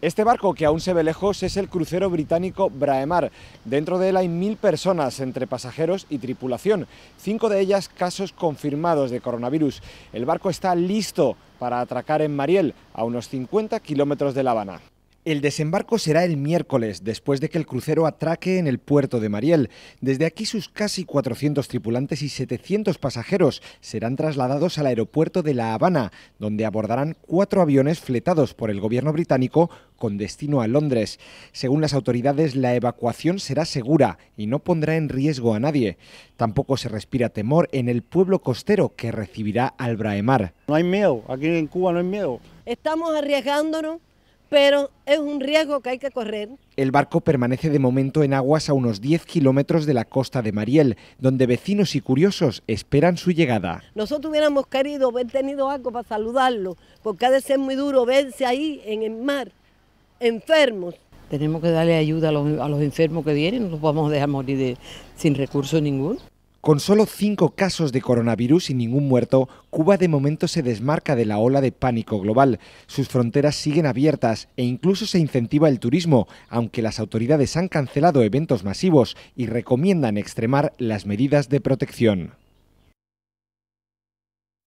Este barco, que aún se ve lejos, es el crucero británico Braemar. Dentro de él hay mil personas, entre pasajeros y tripulación, cinco de ellas casos confirmados de coronavirus. El barco está listo para atracar en Mariel, a unos 50 kilómetros de La Habana. El desembarco será el miércoles, después de que el crucero atraque en el puerto de Mariel. Desde aquí sus casi 400 tripulantes y 700 pasajeros serán trasladados al aeropuerto de La Habana, donde abordarán cuatro aviones fletados por el gobierno británico con destino a Londres. Según las autoridades, la evacuación será segura y no pondrá en riesgo a nadie. Tampoco se respira temor en el pueblo costero que recibirá al Braemar. No hay miedo, aquí en Cuba no hay miedo. Estamos arriesgándonos pero es un riesgo que hay que correr. El barco permanece de momento en aguas a unos 10 kilómetros de la costa de Mariel, donde vecinos y curiosos esperan su llegada. Nosotros hubiéramos querido haber tenido algo para saludarlo, porque ha de ser muy duro verse ahí en el mar, enfermos. Tenemos que darle ayuda a los, enfermos que vienen, no los vamos a dejar morir sin recursos ninguno. Con solo cinco casos de coronavirus y ningún muerto, Cuba de momento se desmarca de la ola de pánico global. Sus fronteras siguen abiertas e incluso se incentiva el turismo, aunque las autoridades han cancelado eventos masivos y recomiendan extremar las medidas de protección.